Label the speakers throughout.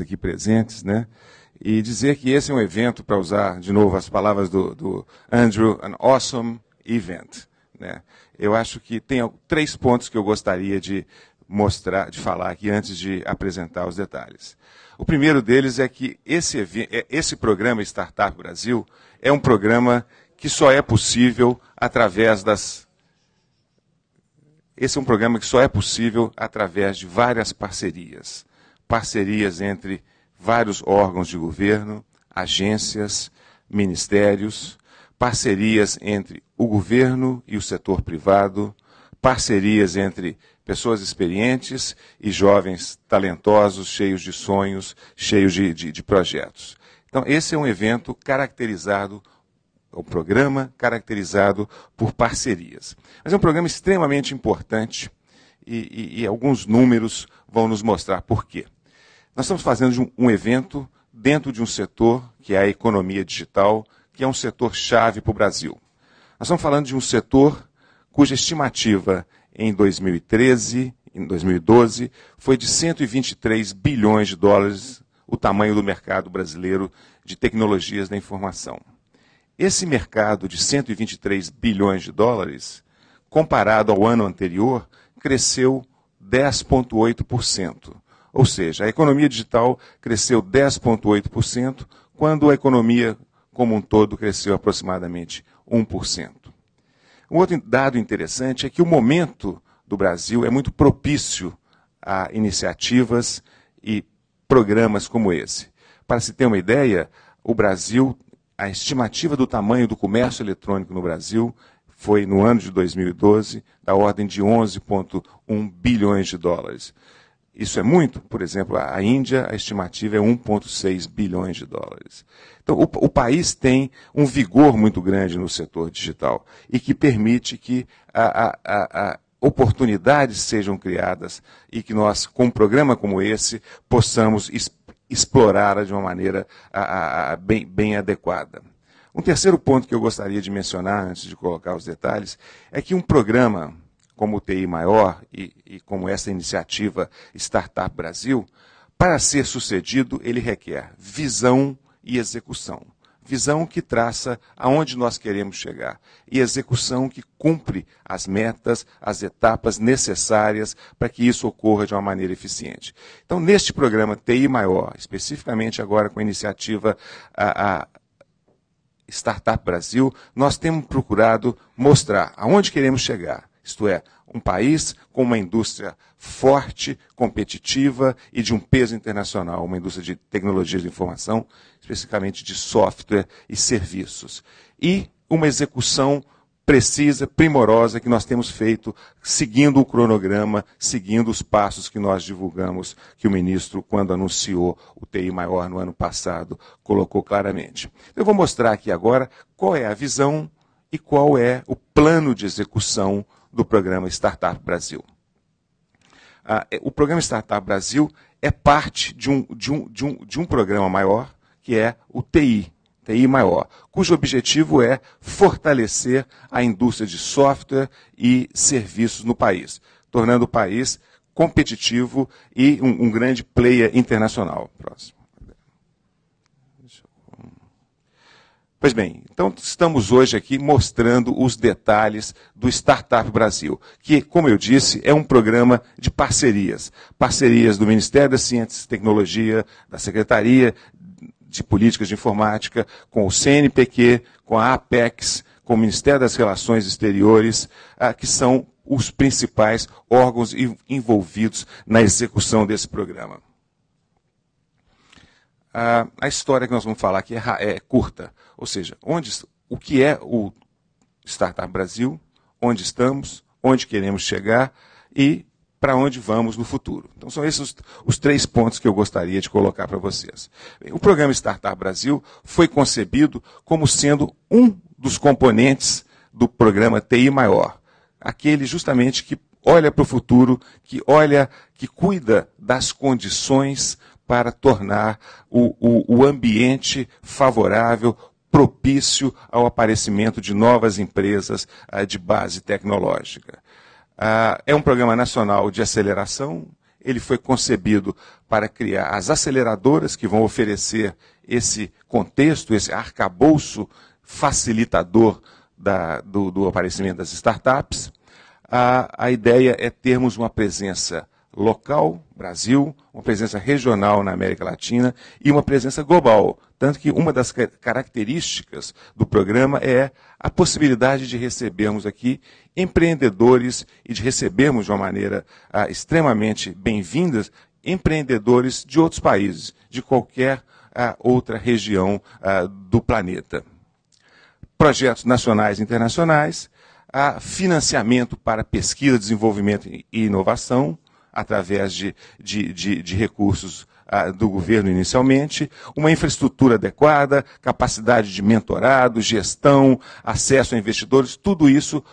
Speaker 1: aqui presentes, né? E dizer que esse é um evento, para usar de novo as palavras do, do Andrew, an awesome event. Né? Eu acho que tem três pontos que eu gostaria de mostrar, de falar aqui antes de apresentar os detalhes. O primeiro deles é que esse, é, esse programa Startup Brasil é um programa que só é possível através das esse é um programa que só é possível através de várias parcerias parcerias entre vários órgãos de governo, agências, ministérios, parcerias entre o governo e o setor privado, parcerias entre pessoas experientes e jovens talentosos, cheios de sonhos, cheios de, de, de projetos. Então, esse é um evento caracterizado o é programa caracterizado por parcerias. Mas é um programa extremamente importante e, e, e, alguns números vão nos mostrar por quê. Nós estamos fazendo um evento dentro de um setor que é a economia digital, que é um setor chave para o Brasil. Nós estamos falando de um setor cuja estimativa em 2013, em 2012, foi de 123 bilhões de dólares, o tamanho do mercado brasileiro de tecnologias da informação. Esse mercado de 123 bilhões de dólares, comparado ao ano anterior, cresceu 10,8%. Ou seja, a economia digital cresceu 10,8%, quando a economia como um todo cresceu aproximadamente 1%. Um outro dado interessante é que o momento do Brasil é muito propício a iniciativas e programas como esse. Para se ter uma ideia, o Brasil, a estimativa do tamanho do comércio eletrônico no Brasil foi, no ano de 2012, da ordem de 11,1 bilhões de dólares. Isso é muito? Por exemplo, a Índia, a estimativa é 1,6 bilhões de dólares. Então, o, o, país tem um vigor muito grande no setor digital e que permite que a, a, a, oportunidades sejam criadas e que nós, com um programa como esse, possamos es, explorá-la de uma maneira bem, bem adequada. Um terceiro ponto que eu gostaria de mencionar, antes de colocar os detalhes, é que um programa como o TI Maior e, e como essa iniciativa Startup Brasil, para ser sucedido, ele requer visão e execução. Visão que traça aonde nós queremos chegar e execução que cumpre as metas, as etapas necessárias para que isso ocorra de uma maneira eficiente. Então, neste programa TI Maior, especificamente agora com a iniciativa a, a Startup Brasil, nós temos procurado mostrar aonde queremos chegar, isto é, um país com uma indústria forte, competitiva e de um peso internacional, uma indústria de tecnologias de informação, especificamente de software e serviços. E uma execução precisa, primorosa, que nós temos feito, seguindo o cronograma, seguindo os passos que nós divulgamos, que o ministro, quando anunciou o TI maior no ano passado, colocou claramente. Eu vou mostrar aqui agora qual é a visão e qual é o plano de execução do programa Startup Brasil. Ah, é, o programa Startup Brasil é parte de um, de um, de um, de um programa maior, que é o TI, TI maior, cujo objetivo é fortalecer a indústria de software e serviços no país, tornando o país competitivo e um, um grande player internacional. Próximo. Pois bem, então estamos hoje aqui mostrando os detalhes do Startup Brasil, que, como eu disse, é um programa de parcerias. Parcerias do Ministério da Ciência e Tecnologia, da Secretaria de Políticas de Informática, com o CNPq, com a APEX, com o Ministério das Relações Exteriores, ah, que são os principais órgãos envolvidos na execução desse programa a, história que nós vamos falar aqui é, é curta. Ou seja, onde, o que é o Startup Brasil, onde estamos, onde queremos chegar e para onde vamos no futuro. Então, são esses os, os três pontos que eu gostaria de colocar para vocês. O programa Startup Brasil foi concebido como sendo um dos componentes do programa TI Maior, aquele justamente que olha para o futuro, que olha, que cuida das condições para tornar o, o, o ambiente favorável, propício ao aparecimento de novas empresas ah, de base tecnológica. Ah, é um programa nacional de aceleração, ele foi concebido para criar as aceleradoras que vão oferecer esse contexto, esse arcabouço facilitador da, do, do, aparecimento das startups. A, ah, a, ideia é termos uma presença local, Brasil, uma presença regional na América Latina e uma presença global. Tanto que uma das características do programa é a possibilidade de recebermos aqui empreendedores e de recebermos de uma maneira ah, extremamente bem-vindas empreendedores de outros países, de qualquer ah, outra região ah, do planeta. Projetos nacionais e internacionais, ah, financiamento para pesquisa, desenvolvimento e inovação, através de, de, de, de recursos ah, do governo inicialmente, uma infraestrutura adequada, capacidade de mentorado, gestão, acesso a investidores, tudo isso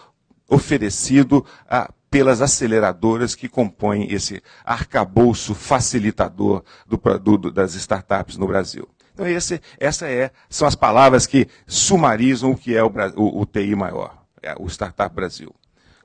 Speaker 1: oferecido a, ah, pelas aceleradoras que compõem esse arcabouço facilitador do, do, das startups no Brasil. Então, esse, essa é, são as palavras que sumarizam o que é o, o, o TI maior, é o Startup Brasil.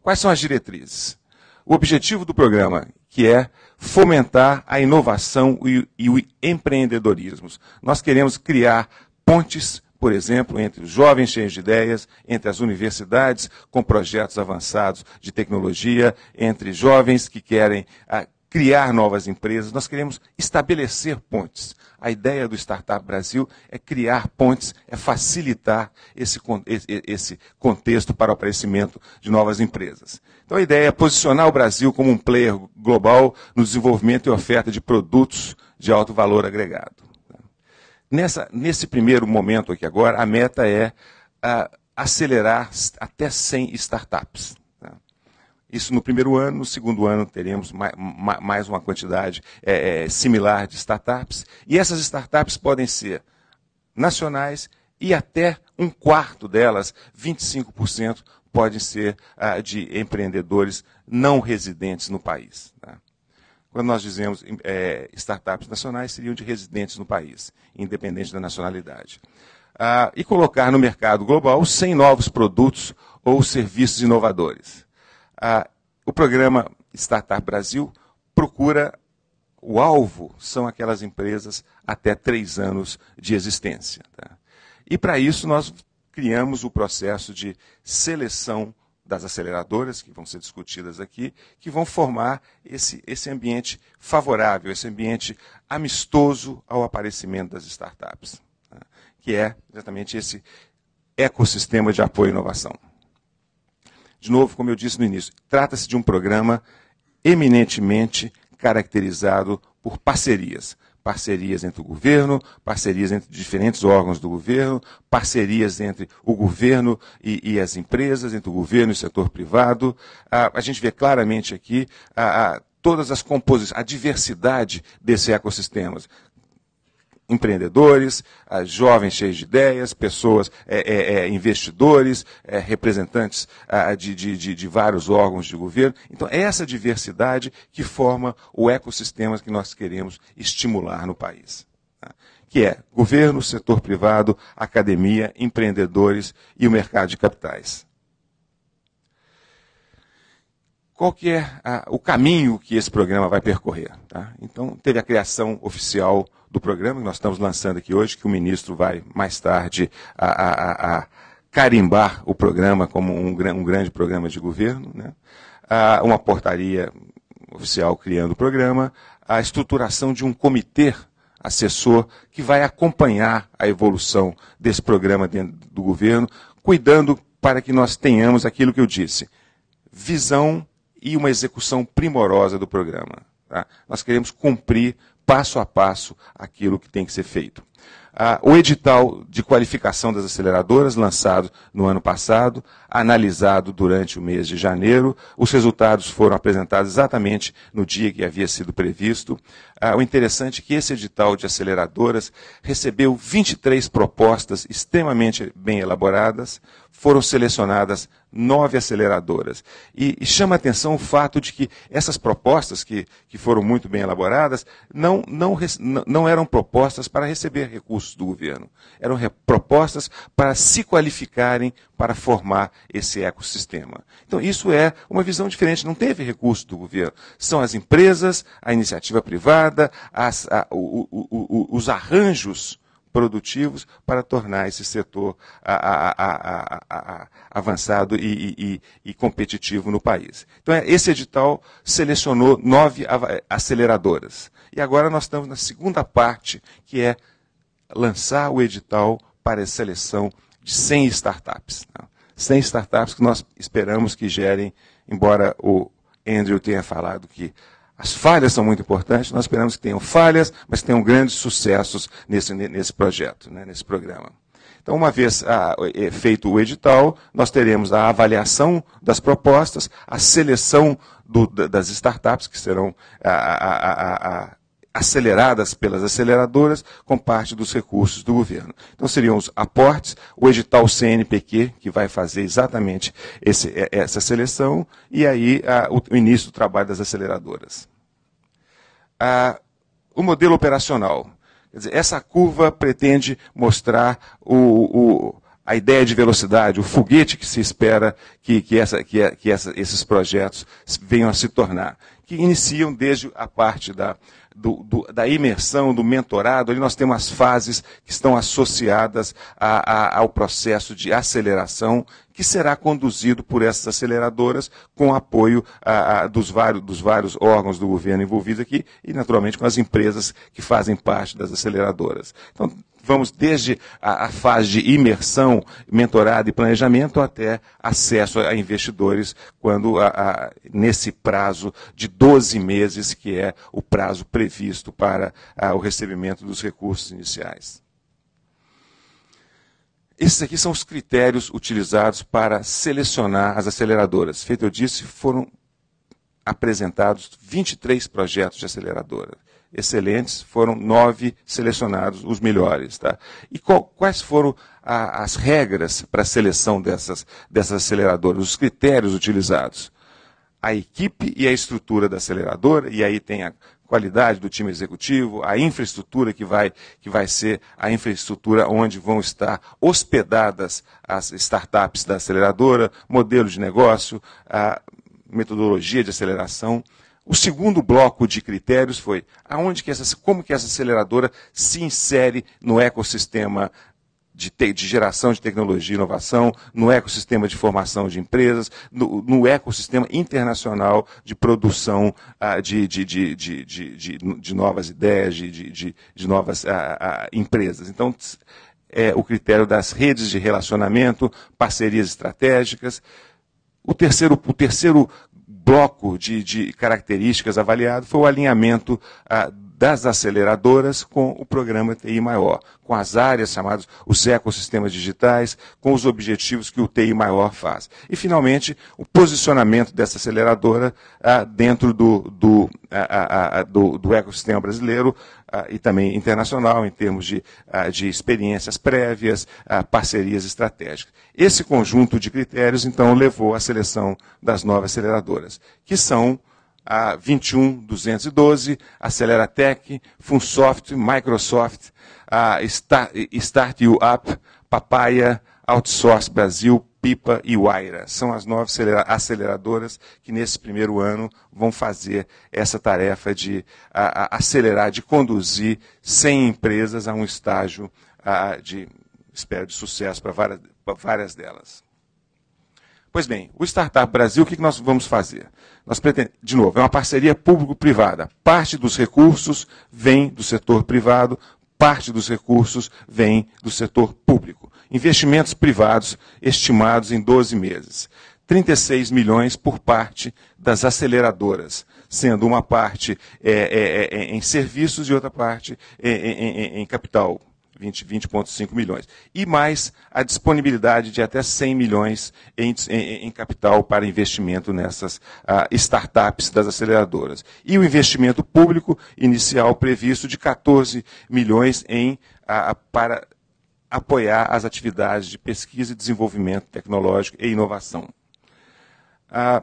Speaker 1: Quais são as diretrizes? o objetivo do programa, que é fomentar a inovação e, e o empreendedorismo. Nós queremos criar pontes por exemplo, entre os jovens cheios de ideias, entre as universidades com projetos avançados de tecnologia, entre jovens que querem ah, criar novas empresas, nós queremos estabelecer pontes. A ideia do Startup Brasil é criar pontes, é facilitar esse, esse contexto para o aparecimento de novas empresas. Então a ideia é posicionar o Brasil como um player global no desenvolvimento e oferta de produtos de alto valor agregado. Nessa, nesse primeiro momento aqui agora, a meta é ah, acelerar até 100 startups. Isso no primeiro ano, no segundo ano teremos mais uma quantidade é, é, similar de startups. E essas startups podem ser nacionais e até um quarto delas, 25%, podem ser ah, de empreendedores não residentes no país. Tá? Quando nós dizemos é, startups nacionais, seriam de residentes no país, independente da nacionalidade. Ah, e colocar no mercado global 100 novos produtos ou serviços inovadores. Ah, o programa Startup Brasil procura o alvo são aquelas empresas até três anos de existência. Tá? E para isso nós criamos o processo de seleção das aceleradoras, que vão ser discutidas aqui, que vão formar esse, esse ambiente favorável, esse ambiente amistoso ao aparecimento das startups, tá? que é exatamente esse ecossistema de apoio à inovação. De novo, como eu disse no início, trata-se de um programa eminentemente caracterizado por parcerias. Parcerias entre o governo, parcerias entre diferentes órgãos do governo, parcerias entre o governo e, e as empresas, entre o governo e o setor privado. Ah, a gente vê claramente aqui a, ah, ah, todas as composições, a diversidade desses ecossistemas empreendedores, ah, jovens cheios de ideias, pessoas, é, é, é investidores, é, representantes ah, de, de, de, vários órgãos de governo. Então, é essa diversidade que forma o ecossistema que nós queremos estimular no país. Tá? Que é governo, setor privado, academia, empreendedores e o mercado de capitais. Qual que é ah, o caminho que esse programa vai percorrer? Tá? Então, teve a criação oficial do programa que nós estamos lançando aqui hoje, que o ministro vai mais tarde a, a, a carimbar o programa como um, um grande programa de governo, né? uma portaria oficial criando o programa, a estruturação de um comitê assessor que vai acompanhar a evolução desse programa dentro do governo, cuidando para que nós tenhamos aquilo que eu disse, visão e uma execução primorosa do programa. Tá? Nós queremos cumprir passo a passo aquilo que tem que ser feito. Ah, o edital de qualificação das aceleradoras, lançado no ano passado, analisado durante o mês de janeiro. Os resultados foram apresentados exatamente no dia que havia sido previsto. Ah, o interessante é que esse edital de aceleradoras recebeu 23 propostas extremamente bem elaboradas, foram selecionadas nove aceleradoras. E, e, chama atenção o fato de que essas propostas, que, que foram muito bem elaboradas, não, não, não eram propostas para receber recursos do governo. Eram propostas para se qualificarem para formar esse ecossistema. Então, isso é uma visão diferente, não teve recurso do governo. São as empresas, a iniciativa privada, as, a, o, o, o, os arranjos produtivos para tornar esse setor a, a, avançado e, e, e, competitivo no país. Então, é, esse edital selecionou nove aceleradoras. E agora nós estamos na segunda parte, que é lançar o edital para a seleção 100 startups. Né? 100 startups que nós esperamos que gerem, embora o Andrew tenha falado que as falhas são muito importantes, nós esperamos que tenham falhas, mas que tenham grandes sucessos nesse, nesse projeto, né? nesse programa. Então, uma vez ah, é, feito o edital, nós teremos a avaliação das propostas, a seleção do, das startups que serão a, a, a, aceleradas pelas aceleradoras com parte dos recursos do governo. Então seriam os aportes, o edital CNPq, que vai fazer exatamente esse, é, essa seleção, e aí a, o, o, início do trabalho das aceleradoras. A, o modelo operacional. Dizer, essa curva pretende mostrar o, o a ideia de velocidade, o foguete que se espera que, que, essa, que, que essa, esses projetos venham a se tornar, que iniciam desde a parte da, do, do, da imersão, do mentorado, ali nós temos as fases que estão associadas a, a, ao processo de aceleração que será conduzido por essas aceleradoras com apoio a, dos, vários, dos vários órgãos do governo envolvidos aqui e, naturalmente, com as empresas que fazem parte das aceleradoras. Então, vamos desde a, a fase de imersão, mentorado e planejamento até acesso a investidores, quando a, a, nesse prazo de 12 meses, que é o prazo previsto para o recebimento dos recursos iniciais. Esses aqui são os critérios utilizados para selecionar as aceleradoras. Feito eu disse, foram apresentados 23 projetos de aceleradora excelentes, foram nove selecionados, os melhores. Tá? E qual, quais foram a, as regras para a seleção dessas, dessas aceleradoras, os critérios utilizados? A equipe e a estrutura da aceleradora, e aí tem a qualidade do time executivo, a infraestrutura que vai, que vai ser a infraestrutura onde vão estar hospedadas as startups da aceleradora, modelo de negócio, a metodologia de aceleração, o segundo bloco de critérios foi aonde que essa, como que essa aceleradora se insere no ecossistema de, te, de geração de tecnologia e inovação, no ecossistema de formação de empresas, no, no ecossistema internacional de produção ah, de, de, de, de, de, de, novas ideias, de, de, de novas ah, ah, empresas. Então, é o critério das redes de relacionamento, parcerias estratégicas. O terceiro, o terceiro bloco de, de características avaliado foi o alinhamento ah, das aceleradoras com o programa TI Maior, com as áreas chamadas os ecossistemas digitais, com os objetivos que o TI Maior faz. E, finalmente, o posicionamento dessa aceleradora ah, dentro do, do, ah, ah, ah, do, do ecossistema brasileiro, ah, e também internacional, em termos de, ah, de experiências prévias, ah, parcerias estratégicas. Esse conjunto de critérios, então, levou à seleção das novas aceleradoras, que são a 21212, Aceleratec, Funsoft, Microsoft, a Start, Start You Up, Papaya, Outsource Brasil, Pipa e Waira. São as nove aceleradoras que, nesse primeiro ano, vão fazer essa tarefa de a, a, acelerar, de conduzir 100 empresas a um estágio a, de, espera de sucesso para várias, várias delas. Pois bem, o Startup Brasil, o que nós vamos fazer? Nós pretendemos, De novo, é uma parceria público-privada. Parte dos recursos vem do setor privado, parte dos recursos vem do setor público. Investimentos privados estimados em 12 meses. 36 milhões por parte das aceleradoras, sendo uma parte é, é, é, é em serviços e outra parte é, é, em capital, 20,5 20, milhões. E mais a disponibilidade de até 100 milhões em, em, em capital para investimento nessas ah, startups das aceleradoras. E o investimento público inicial previsto de 14 milhões em, ah, ah, para apoiar as atividades de pesquisa e desenvolvimento tecnológico e inovação. Ah,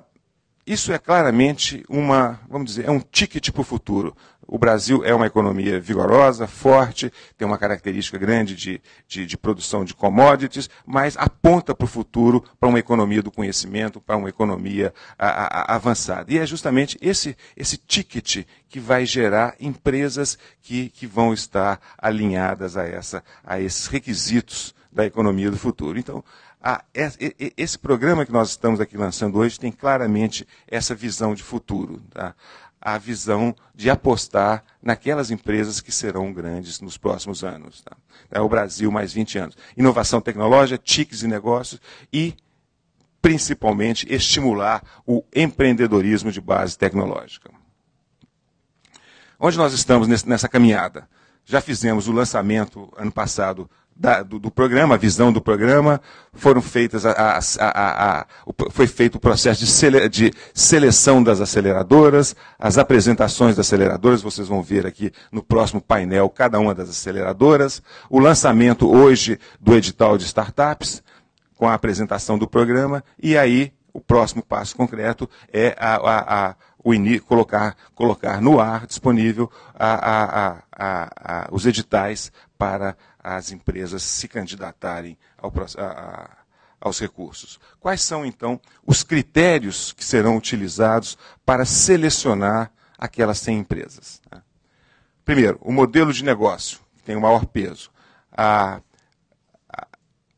Speaker 1: isso é claramente uma, vamos dizer, é um ticket para o futuro. O Brasil é uma economia vigorosa, forte, tem uma característica grande de, de, de produção de commodities, mas aponta para o futuro, para uma economia do conhecimento, para uma economia a, a, avançada. E é justamente esse, esse ticket que vai gerar empresas que, que vão estar alinhadas a, essa, a esses requisitos da economia do futuro. Então, ah, é, esse programa que nós estamos aqui lançando hoje tem claramente essa visão de futuro, tá? a visão de apostar naquelas empresas que serão grandes nos próximos anos. Tá? É o Brasil mais 20 anos. Inovação tecnológica, TICs e negócios e, principalmente, estimular o empreendedorismo de base tecnológica. Onde nós estamos nessa caminhada? Já fizemos o lançamento ano passado da, do, do, programa, a visão do programa, foram feitas a, a, a, a o, foi feito o processo de, sele, de, seleção das aceleradoras, as apresentações das aceleradoras, vocês vão ver aqui no próximo painel cada uma das aceleradoras, o lançamento hoje do edital de startups, com a apresentação do programa, e aí o próximo passo concreto é a, o INI, colocar, colocar no ar disponível os editais para as empresas se candidatarem ao, a, a, aos recursos. Quais são, então, os critérios que serão utilizados para selecionar aquelas 100 empresas? Primeiro, o modelo de negócio, que tem o maior peso. A,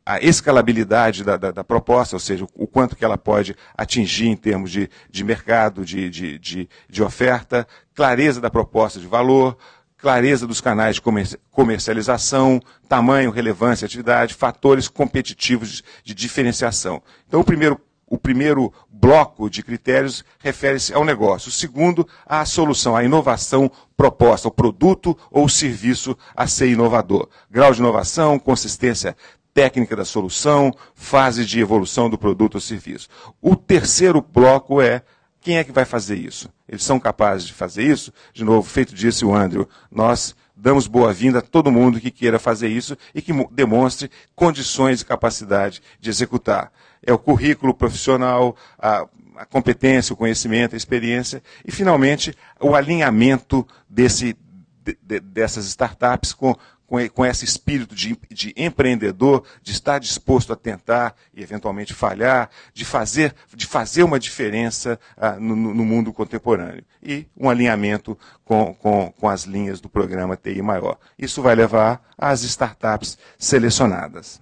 Speaker 1: a escalabilidade da, da, da, proposta, ou seja, o quanto que ela pode atingir em termos de, de mercado, de, de, de, oferta, clareza da proposta de valor, clareza dos canais de comercialização, tamanho, relevância, atividade, fatores competitivos de diferenciação. Então, o primeiro, o primeiro bloco de critérios refere-se ao negócio. O segundo, à solução, à inovação proposta, ao produto ou serviço a ser inovador. Grau de inovação, consistência técnica da solução, fase de evolução do produto ou serviço. O terceiro bloco é quem é que vai fazer isso? Eles são capazes de fazer isso? De novo, feito disse o Andrew, nós damos boa-vinda a todo mundo que queira fazer isso e que demonstre condições e capacidade de executar. É o currículo profissional, a, a competência, o conhecimento, a experiência e, finalmente, o alinhamento desse, de, de, dessas startups com com, com esse espírito de, de empreendedor, de estar disposto a tentar e eventualmente falhar, de fazer, de fazer uma diferença ah, no, no, mundo contemporâneo. E um alinhamento com, com, com as linhas do programa TI Maior. Isso vai levar às startups selecionadas.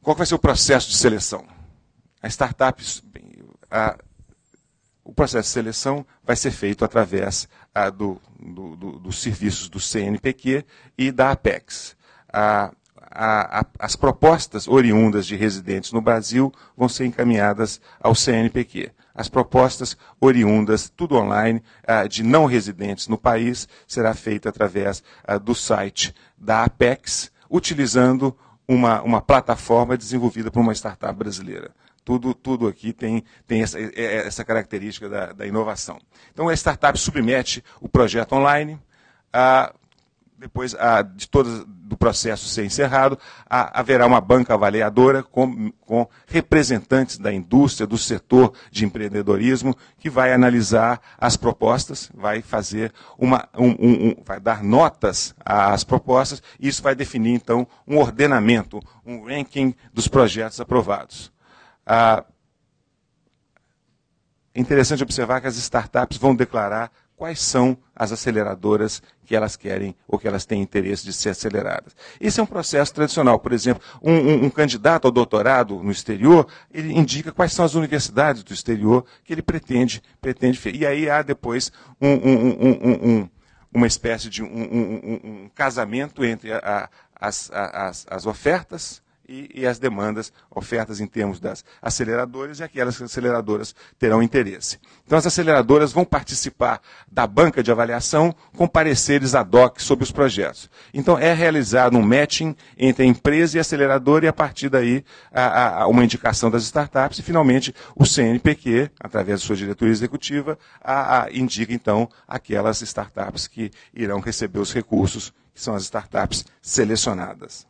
Speaker 1: Qual vai ser o processo de seleção? A startup, a, o processo de seleção vai ser feito através ah, do, do, do, dos serviços do CNPq e da APEX. Ah, a, a, as propostas oriundas de residentes no Brasil vão ser encaminhadas ao CNPq. As propostas oriundas, tudo online, ah, de não residentes no país, será feita através ah, do site da APEX, utilizando uma, uma plataforma desenvolvida por uma startup brasileira. Tudo, tudo aqui tem, tem essa, é, é, essa característica da, da, inovação. Então, a startup submete o projeto online, a, depois a, de todo do processo ser encerrado, a, haverá uma banca avaliadora com, com representantes da indústria, do setor de empreendedorismo, que vai analisar as propostas, vai fazer uma, um, um, um, vai dar notas às propostas, e isso vai definir, então, um ordenamento, um ranking dos projetos aprovados. Ah, é interessante observar que as startups vão declarar quais são as aceleradoras que elas querem ou que elas têm interesse de ser aceleradas. Esse é um processo tradicional. Por exemplo, um, um, um candidato ao doutorado no exterior, ele indica quais são as universidades do exterior que ele pretende. pretende e aí há depois um, uma espécie de um, casamento entre a, a, as, a, as, as ofertas, e, e as demandas, ofertas em termos das aceleradoras e aquelas aceleradoras terão interesse. Então, as aceleradoras vão participar da banca de avaliação com pareceres ad hoc sobre os projetos. Então, é realizado um matching entre a empresa e a aceleradora e, a partir daí, a, a, uma indicação das startups e, finalmente, o CNPq, através de sua diretoria executiva, a, indica, então, aquelas startups que irão receber os recursos, que são as startups selecionadas.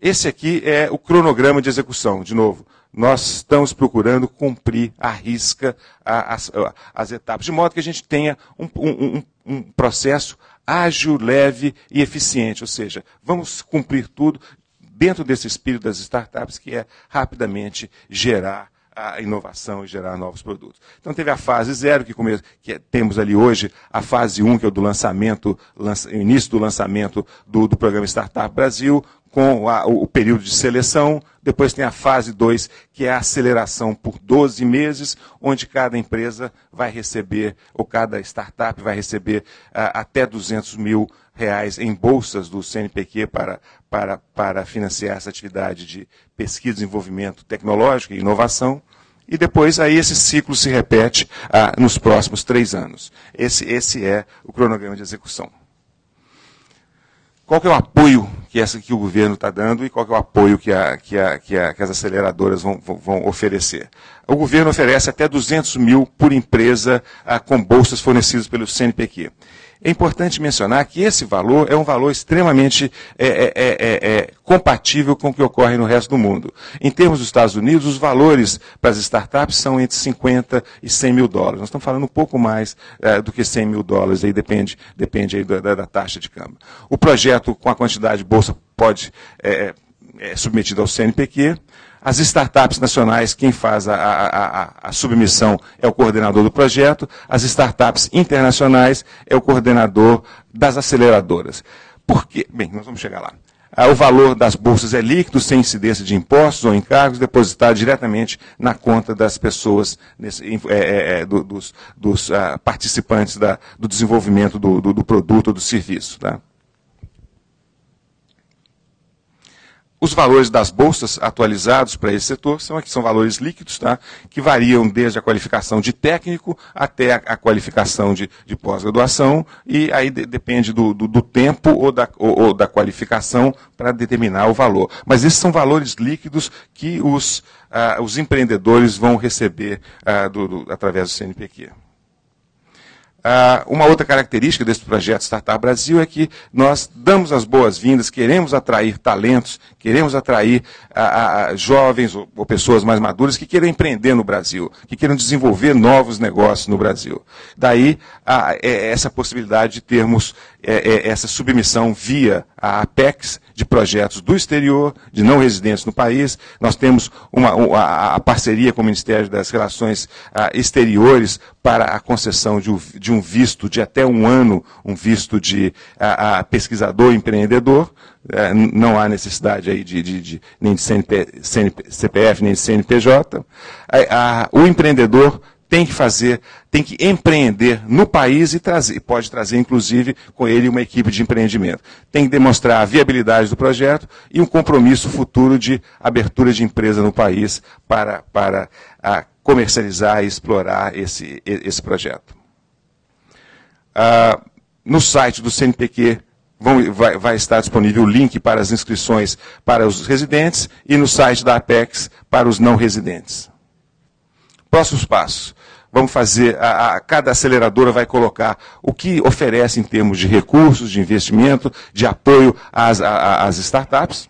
Speaker 1: Esse aqui é o cronograma de execução, de novo. Nós estamos procurando cumprir à risca as, as etapas, de modo que a gente tenha um, um, um processo ágil, leve e eficiente. Ou seja, vamos cumprir tudo dentro desse espírito das startups, que é rapidamente gerar a inovação e gerar novos produtos. Então teve a fase zero, que, come... que é, temos ali hoje, a fase 1, um, que é o do lançamento, lança... início do lançamento do, do, programa Startup Brasil, com a, o período de seleção, depois tem a fase 2, que é a aceleração por 12 meses, onde cada empresa vai receber, ou cada startup vai receber uh, até 200 mil reais em bolsas do CNPq para, para, para financiar essa atividade de pesquisa, desenvolvimento tecnológico e inovação. E depois aí esse ciclo se repete ah, nos próximos três anos. Esse, esse é o cronograma de execução. Qual que é o apoio que, essa, que o governo está dando e qual que é o apoio que, a, que, a, que, a, que as aceleradoras vão, vão, oferecer? O governo oferece até 200 mil por empresa ah, com bolsas fornecidas pelo CNPq. É importante mencionar que esse valor é um valor extremamente é é, é, é, é, compatível com o que ocorre no resto do mundo. Em termos dos Estados Unidos, os valores para as startups são entre 50 e 100 mil dólares. Nós estamos falando um pouco mais do que 100 mil dólares, aí depende, depende aí da, da, da, taxa de câmbio. O projeto com a quantidade de bolsa pode é submetido ao CNPq. As startups nacionais, quem faz a, a, a, a, submissão é o coordenador do projeto, as startups internacionais é o coordenador das aceleradoras. Porque, bem, nós vamos chegar lá. Ah, o valor das bolsas é líquido, sem incidência de impostos ou encargos, depositado diretamente na conta das pessoas, nesse, é, é, é dos, dos uh, participantes da, do desenvolvimento do, do, do produto ou do serviço. Tá? Os valores das bolsas atualizados para esse setor são aqui, são valores líquidos, tá? que variam desde a qualificação de técnico até a, a qualificação de, de pós-graduação, e aí de, depende do, do, do, tempo ou da, ou, ou da qualificação para determinar o valor. Mas esses são valores líquidos que os, ah, os empreendedores vão receber ah, do, do, através do CNPq. Ah, uma outra característica desse projeto Startup Brasil é que nós damos as boas-vindas, queremos atrair talentos, queremos atrair ah, ah, ah jovens ou, ou, pessoas mais maduras que queiram empreender no Brasil, que queiram desenvolver novos negócios no Brasil. Daí ah, é essa possibilidade de termos é, é, essa submissão via a Apex, de projetos do exterior, de não residentes no país. Nós temos uma, a, a parceria com o Ministério das Relações a, ah, Exteriores para a concessão de, de, um visto de até um ano, um visto de ah, a, pesquisador empreendedor. É, não há necessidade aí de, de, de nem de CNP, CNP, CPF, nem de CNPJ. o empreendedor tem que fazer, tem que empreender no país e trazer, pode trazer, inclusive, com ele uma equipe de empreendimento. Tem que demonstrar a viabilidade do projeto e um compromisso futuro de abertura de empresa no país para, para a, comercializar e explorar esse, esse projeto. Ah, no site do CNPq vão, vai, vai estar disponível o link para as inscrições para os residentes e no site da Apex para os não residentes. Próximos passos vamos fazer, a, a, cada aceleradora vai colocar o que oferece em termos de recursos, de investimento, de apoio às, às startups,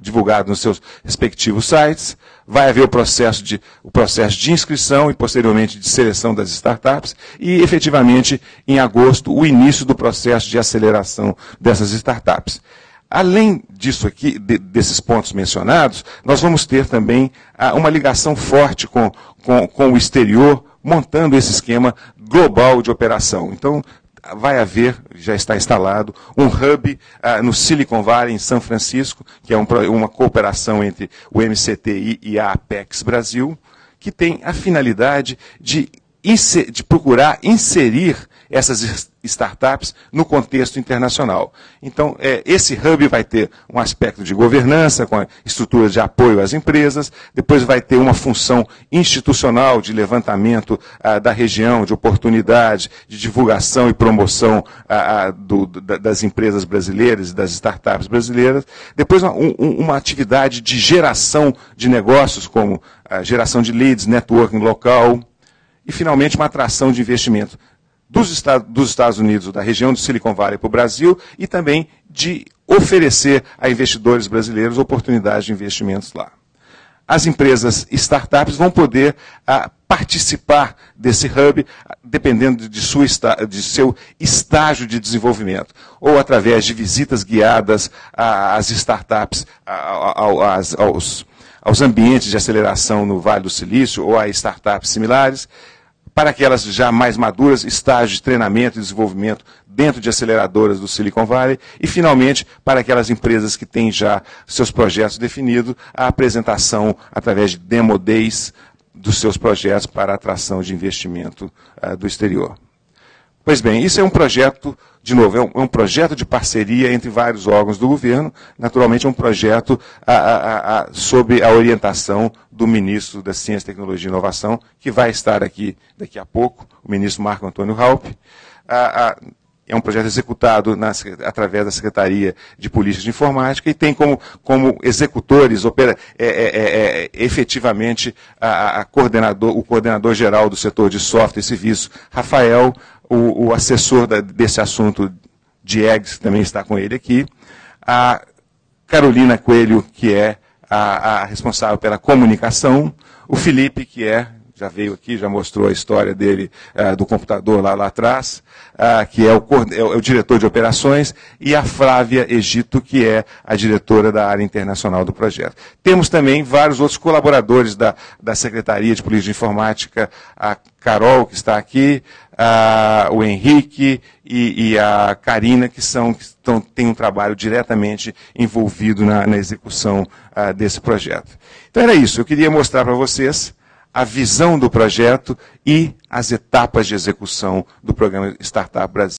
Speaker 1: divulgado nos seus respectivos sites. Vai haver o processo de, o processo de inscrição e, posteriormente, de seleção das startups. E, efetivamente, em agosto, o início do processo de aceleração dessas startups. Além disso aqui, de, desses pontos mencionados, nós vamos ter também uma ligação forte com, com, com o exterior, montando esse esquema global de operação. Então, vai haver, já está instalado, um hub ah, no Silicon Valley, em São Francisco, que é um, uma cooperação entre o MCTI e a Apex Brasil, que tem a finalidade de, de procurar inserir essas startups no contexto internacional. Então, é, esse hub vai ter um aspecto de governança, com estruturas de apoio às empresas, depois vai ter uma função institucional de levantamento ah, da região, de oportunidade, de divulgação e promoção ah, ah do, da, das empresas brasileiras e das startups brasileiras. Depois, uma, um, uma atividade de geração de negócios, como a ah, geração de leads, networking local e, finalmente, uma atração de investimento dos, Estados, dos Estados Unidos, da região de Silicon Valley para o Brasil e também de oferecer a investidores brasileiros oportunidades de investimentos lá. As empresas startups vão poder a, ah, participar desse hub, ah, dependendo de, sua, de, seu estágio de desenvolvimento, ou através de visitas guiadas ah, às startups, aos, aos ambientes de aceleração no Vale do Silício ou a startups similares, para aquelas já mais maduras, estágio de treinamento e desenvolvimento dentro de aceleradoras do Silicon Valley, e finalmente para aquelas empresas que têm já seus projetos definidos, a apresentação através de demo days dos seus projetos para atração de investimento uh, do exterior. Pois bem, isso é um projeto, de novo, é um, é um, projeto de parceria entre vários órgãos do governo. Naturalmente, é um projeto a, a, a, sob a orientação do ministro da Ciência, Tecnologia e Inovação, que vai estar aqui daqui a pouco, o ministro Marco Antônio Raup. é um projeto executado na, através da Secretaria de Política de Informática e tem como, como executores opera, é, é, é, é efetivamente coordenador, o coordenador geral do setor de software e serviço, Rafael o, o assessor da, desse assunto, Diegues, que também está com ele aqui, a Carolina Coelho, que é a, a responsável pela comunicação, o Felipe, que é já veio aqui, já mostrou a história dele uh, do computador lá, lá atrás, uh, que é, é o, é o, diretor de operações, e a Flávia Egito, que é a diretora da área internacional do projeto. Temos também vários outros colaboradores da, da Secretaria de Polícia de Informática, a Carol, que está aqui, uh, o Henrique e, e, a Karina, que, são, que estão, têm um trabalho diretamente envolvido na, na execução uh, desse projeto. Então era isso, eu queria mostrar para vocês a visão do projeto e as etapas de execução do programa Startup Brasil.